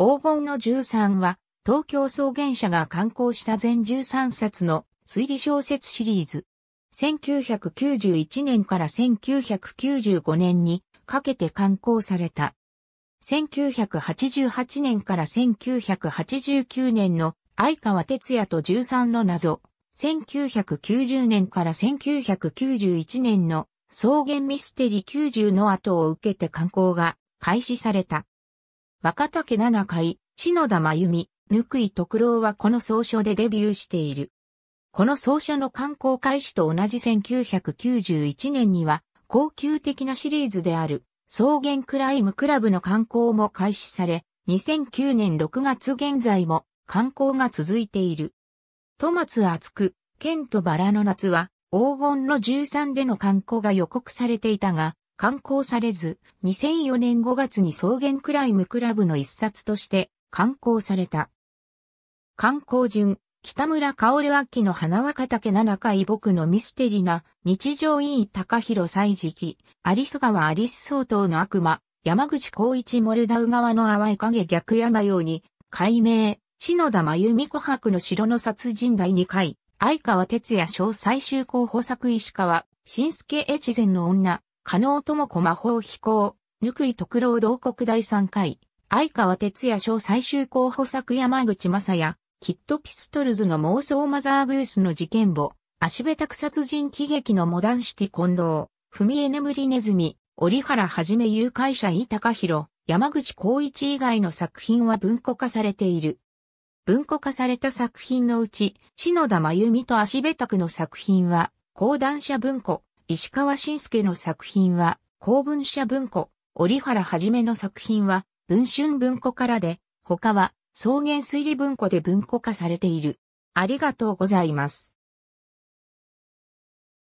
黄金の13は、東京草原社が刊行した全13冊の推理小説シリーズ。1991年から1995年にかけて刊行された。1988年から1989年の相川哲也と13の謎。1990年から1991年の草原ミステリー90の後を受けて刊行が開始された。若竹七海、篠田真由美、ぬくい徳郎はこの総書でデビューしている。この総書の観光開始と同じ1991年には、高級的なシリーズである、草原クライムクラブの観光も開始され、2009年6月現在も観光が続いている。戸松厚く、剣とバラの夏は黄金の13での観光が予告されていたが、刊行されず、2004年5月に草原クライムクラブの一冊として刊行された。刊行順、北村薫秋の花若竹七回僕のミステリな日常委員高広祭時アリス川アリス相当の悪魔、山口光一モルダウ側の淡い影逆山ように、解明、篠田真由美子博の城の殺人第2回、相川哲也小最終候補作石川、新助越前の女、加納智子魔法飛行、ぬくい特労同国第3回、相川哲也賞最終候補作山口正也、キットピストルズの妄想マザーグースの事件簿、足べた殺人喜劇のモダンシティ近藤、み江眠りネズミ、折原はじめ誘拐者井高弘、山口光一以外の作品は文庫化されている。文庫化された作品のうち、篠田真由美と足べたくの作品は、講談社文庫、石川晋介の作品は、公文社文庫、折原はじめの作品は、文春文庫からで、他は、草原推理文庫で文庫化されている。ありがとうございます。